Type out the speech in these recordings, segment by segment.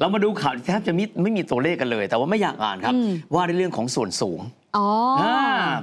เรามาดูข่าวที่แทบจะไม่ไม่มีตัวเลขกันเลย แต่ว่าไม่อยากอ่านครับว่าในเรื่องของส่วนสูงอ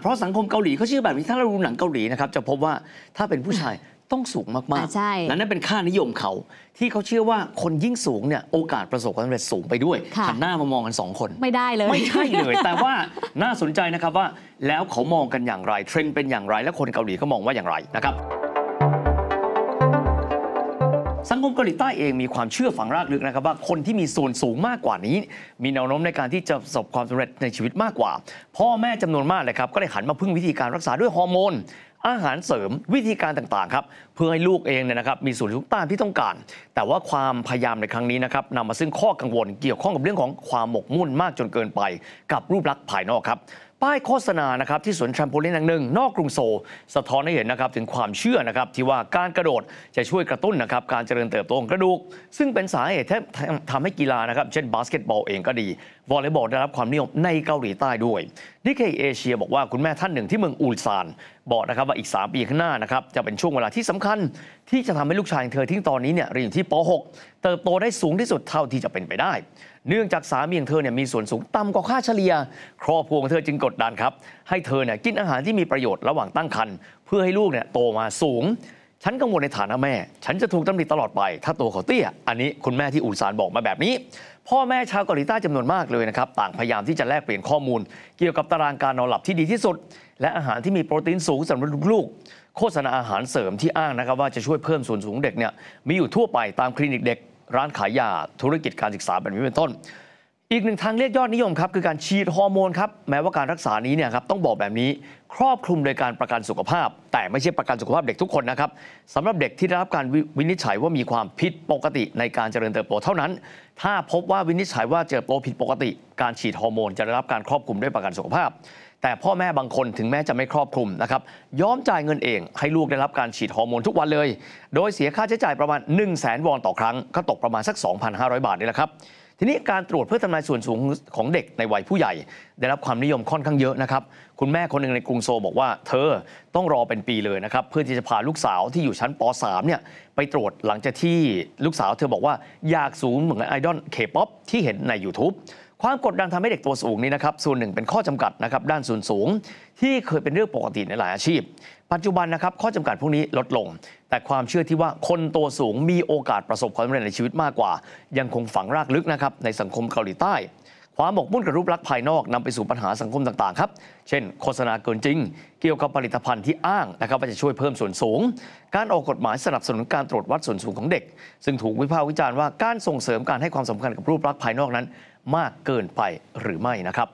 เพราะสังคมเกาหลีเขาเชื่อแบบนี้ถ้าเราดูหนังเกาหลีนะครับจะพบว่าถ้าเป็นผู้ชายต้องสูงมากๆและนั่นเป็นค่านิยมเขาที่เขาเชื่อว่าคนยิ่งสูงเนี่ยโอกาสประสบความสำเร็จสูงไปด้วยหันหน้ามามองกันสองคนไม่ได้เลย ไม่ใช่เลยแต่ว่าน่าสนใจนะครับว่า แล้วเขามองกันอย่างไรเทรนด์เป็นอย่างไร และคนเกาหลีก็มองว่าอย่างไรนะครับังคมเกาหลีใต้เองมีความเชื่อฝังรากลึกนะครับว่าคนที่มีส่วนสูงมากกว่านี้ มีแนวโน้มในการที่จะประสบความสำเร็จในชีวิตมากกว่า พ่อแม่จำนวนมากเลยครับก็เลยหันมาพึ่งวิธีการรักษาด้วยฮอร์โมนอาหารเสริมวิธีการต่างๆครับเพื่อให้ลูกเองเนี่ยนะครับมีส่วนทุกต้านที่ต้องการ แต่ว่าความพยายามในครั้งนี้นะครับนำมาซึ่งข้อกังวล เกี่ยวข้องกับเรื่องของความหมกมุ่นมากจนเกินไป กับรูปลักษณ์ภายนอกครับป้ายโฆษณานะครับที่สวนแชมโพลินแห่งหนึ่ง นอกกรุงโซลสะท้อนให้เห็นนะครับถึงความเชื่อนะครับที่ว่าการกระโดดจะช่วยกระตุ้นนะครับการเจริญเติบโตของกระดูก ซึ่งเป็นสาเหตุทำทำให้กีฬานะครับเช่นบาสเกตบอลเองก็ดีวอลเลย์บอลได้รับความนิยมในเกาหลีใต้ด้วยนิเคเอเชียบอกว่าคุณแม่ท่านหนึ่งที่เมืองอูลซานบอกนะครับว่าอีก 3 ปีข้างหน้านะครับ จะเป็นช่วงเวลาที่สำคัญ ที่จะทำให้ลูกชายของเธอที่ตอนนี้เนี่ยเรียนอยู่ที่ป .6 เติบโตได้สูงที่สุดเท่าที่จะเป็นไปได้ เนื่องจากสามีของเธอเนี่ยมีส่วนสูงต่ำกว่าค่าเฉลี่ยครอบครัวของเธอจึงกดดันครับ ให้เธอเนี่ยกินอาหารที่มีประโยชน์ระหว่างตั้งครรภ์เพื่อให้ลูกเนี่ยโตมาสูงฉันกังวลในฐานะแม่ ฉันจะถูกตำหนิตลอดไป ถ้าตัวเขาเตี้ย อันนี้คุณแม่ที่อุนซานบอกมาแบบนี้ พ่อแม่ชาวเกาหลีใต้จำนวนมากเลยนะครับ ต่างพยายามที่จะแลกเปลี่ยนข้อมูล เกี่ยวกับตารางการนอนหลับที่ดีที่สุด และอาหารที่มีโปรตีนสูงสำหรับลูกโฆษณาอาหารเสริมที่อ้างนะครับว่าจะช่วยเพิ่มส่วนสูงเด็กเนี่ยมีอยู่ทั่วไปตามคลินิกเด็ก ร้านขายยา ธุรกิจการศึกษาแบบนี้เป็นต้นอีกหนึ่งทางเลือกยอดนิยมครับคือการฉีดฮอร์โมนครับแม้ว่าการรักษานี้เนี่ยครับต้องบอกแบบนี้ ครอบคลุมโดยการประกันสุขภาพ แต่ไม่ใช่ประกันสุขภาพเด็กทุกคนนะครับสำหรับเด็กที่ได้รับการวินิจฉัยว่ามีความผิดปกติในการเจริญเติบโตเท่านั้น ถ้าพบว่าวินิจฉัยว่าเจริญโตผิดปกติ การฉีดฮอร์โมนจะได้รับการครอบคลุมด้วยประกันสุขภาพ แต่พ่อแม่บางคนถึงแม้จะไม่ครอบคลุมนะครับยอมจ่ายเงินเอง ให้ลูกได้รับการฉีดฮอร์โมนทุกวันเลยโดยเสียค่าใช้จ่ายประมาณ 1 0 0 0 0แสนวอนต่อครั้ง ก็ตกประมาณสัก 2,500 บาทนี่แหละครับทีนี้การตรวจเพื่อทำลายส่วนสูงของเด็กในวัยผู้ใหญ่ ได้รับความนิยมค่อนข้างเยอะนะครับ คุณแม่คนหนึ่งในกรุงโซ บอกว่าเธอต้องรอเป็นปีเลยนะครับเพื่อที่จะพาลูกสาวที่อยู่ชั้นป .3 เนี่ยไปตรวจหลังจากที่ลูกสาวเธอบอกว่าอยากสูงเหมือนไอดอลเคป๊อปที่เห็นใน YouTube ความกดดันทำให้เด็กตัวสูงนี้นะครับส่วนหนึ่งเป็นข้อจำกัดนะครับด้านส่วนสูง ที่เคยเป็นเรื่องปกติในหลายอาชีพ ปัจจุบันนะครับข้อจำกัดพวกนี้ลดลง แต่ความเชื่อที่ว่าคนตัวสูงมีโอกาสประสบความสำเร็จในชีวิตมากกว่า ยังคงฝังรากลึกนะครับในสังคมเกาหลีใต้ความหมกมุ่นกับรูปลักษณ์ภายนอกนำไปสู่ปัญหาสังคมต่างๆครับ เช่น โฆษณาเกินจริง เกี่ยวกับผลิตภัณฑ์ที่อ้างนะครับว่าจะช่วยเพิ่มส่วนสูงการออกกฎหมายสนับสนุนการตรวจวัดส่วนสูงของเด็ก ซึ่งถูกวิพากษ์วิจารณ์ว่าการส่งเสริมการให้ความสำคัญกับรูปลักษณ์ภายนอกนั้นมากเกินไปหรือไม่นะครับ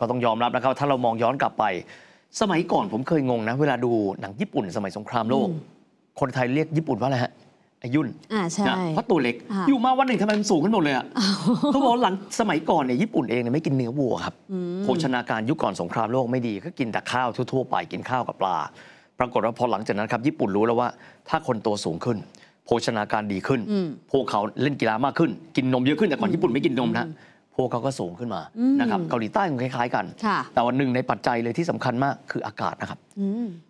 ก็ต้องยอมรับนะครับถ้าเรามองย้อนกลับไปสมัยก่อนผมเคยงงนะเวลาดูหนังญี่ปุ่น สมัยสงครามโลก คนไทยเรียกญี่ปุ่นว่าอะไรฮะอายุ่นอ่าใช่เพราะตัวเล็กอยู่มาวันหนึ่งทำไมมันสูงขึ้นหมดเลยอ่ะเขาบอกว่าหลังสมัยก่อนเนี่ยญี่ปุ่นเองเนี่ยไม่กินเนื้อวัวครับโภชนาการยุคก่อนสงครามโลกไม่ดีก็กินแต่ข้าวทั่ว ๆ ไปกินข้าวกับปลา ปรากฏว่าพอหลังจากนั้นครับญี่ปุ่นรู้แล้วว่า ถ้าคนตัวสูงขึ้น โภชนาการดีขึ้น พวกเขาเล่นกีฬามากขึ้นกินนมเยอะขึ้น แต่ก่อนญี่ปุ่นไม่กินนมนะพวกเขาก็สูงขึ้นมา นะครับเกาหลีใต้ก็คล้ายๆกันแต่วันหนึ่งในปัจจัยเลยที่สำคัญมากคืออากาศนะครับ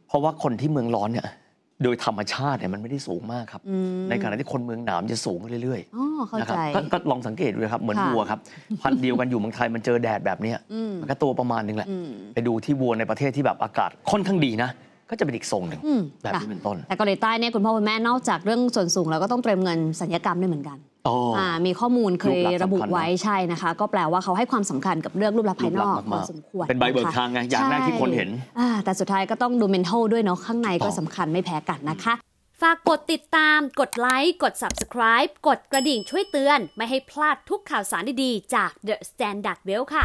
เพราะว่าคนที่เมืองร้อนเนี่ยโดยธรรมชาติเนี่ยมันไม่ได้สูงมากครับ ในขณะที่คนเมืองหนาวจะสูงเรื่อยๆนะครับก็ลองสังเกตดูครับ เหมือนวัวครับ พันเดียวกันอยู่เมืองไทยมันเจอแดดแบบนี้มันก็ตัวประมาณนึงแหละ ไปดูที่วัวในประเทศที่แบบอากาศค่อนข้างดีนะ ก็จะเป็นอีกทรงหนึ่งแบบนี้เป็นต้น แต่เกาหลีใต้เนี่ยคุณพ่อคุณแม่นอกจากเรื่องส่วนสูงแล้วก็ต้องเตรียมเงินสัญญกรรมด้วยเหมือนกันมีข้อมูลเคยระบุไว้ใช่นะคะ ก็แปลว่าเขาให้ความสำคัญกับเรื่องรูปลักษณ์ภายนอกพอสมควรเป็นใบเบิกทางไงอย่างแรกที่คนเห็น แต่สุดท้ายก็ต้องดูเมนเทลด้วยเนาะข้างในก็สำคัญไม่แพ้กันนะคะ ฝากกดติดตามกดไลค์กด Subscribe กดกระดิ่งช่วยเตือน ไม่ให้พลาดทุกข่าวสารดีๆจาก The Standard w e l l ค่ะ